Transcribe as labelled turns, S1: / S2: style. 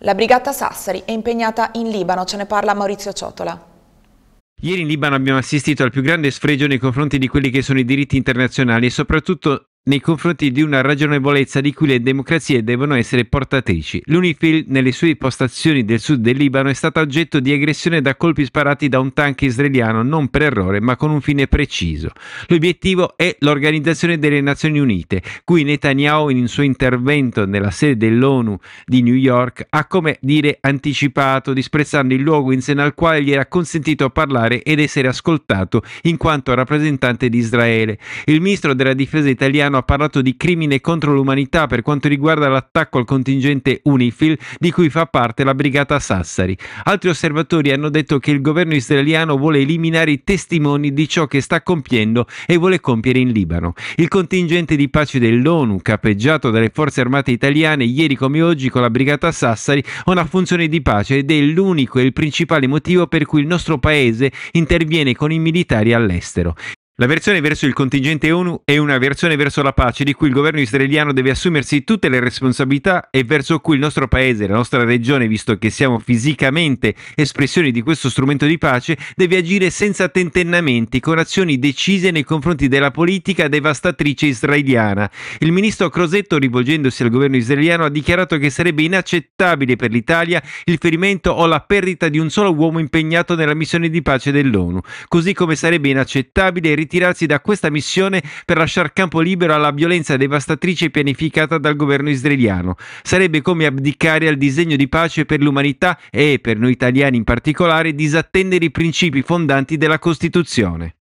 S1: La brigata Sassari è impegnata in Libano, ce ne parla Maurizio Ciotola. Ieri in Libano abbiamo assistito al più grande sfregio nei confronti di quelli che sono i diritti internazionali e soprattutto nei confronti di una ragionevolezza di cui le democrazie devono essere portatrici. L'Unifil nelle sue postazioni del sud del Libano è stata oggetto di aggressione da colpi sparati da un tank israeliano non per errore ma con un fine preciso. L'obiettivo è l'Organizzazione delle Nazioni Unite, cui Netanyahu in un suo intervento nella sede dell'ONU di New York ha come dire anticipato, disprezzando il luogo in seno al quale gli era consentito parlare ed essere ascoltato in quanto rappresentante di Israele. Il ministro della difesa italiano italiano ha parlato di crimine contro l'umanità per quanto riguarda l'attacco al contingente UNIFIL di cui fa parte la brigata Sassari. Altri osservatori hanno detto che il governo israeliano vuole eliminare i testimoni di ciò che sta compiendo e vuole compiere in Libano. Il contingente di pace dell'ONU, capeggiato dalle forze armate italiane ieri come oggi con la brigata Sassari, ha una funzione di pace ed è l'unico e il principale motivo per cui il nostro paese interviene con i militari all'estero. La versione verso il contingente ONU è una versione verso la pace di cui il governo israeliano deve assumersi tutte le responsabilità e verso cui il nostro paese, la nostra regione, visto che siamo fisicamente espressioni di questo strumento di pace, deve agire senza tentennamenti, con azioni decise nei confronti della politica devastatrice israeliana. Il ministro Crosetto, rivolgendosi al governo israeliano, ha dichiarato che sarebbe inaccettabile per l'Italia il ferimento o la perdita di un solo uomo impegnato nella missione di pace dell'ONU, così come sarebbe inaccettabile ritirarsi da questa missione per lasciar campo libero alla violenza devastatrice pianificata dal governo israeliano. Sarebbe come abdicare al disegno di pace per l'umanità e, per noi italiani in particolare, disattendere i principi fondanti della Costituzione.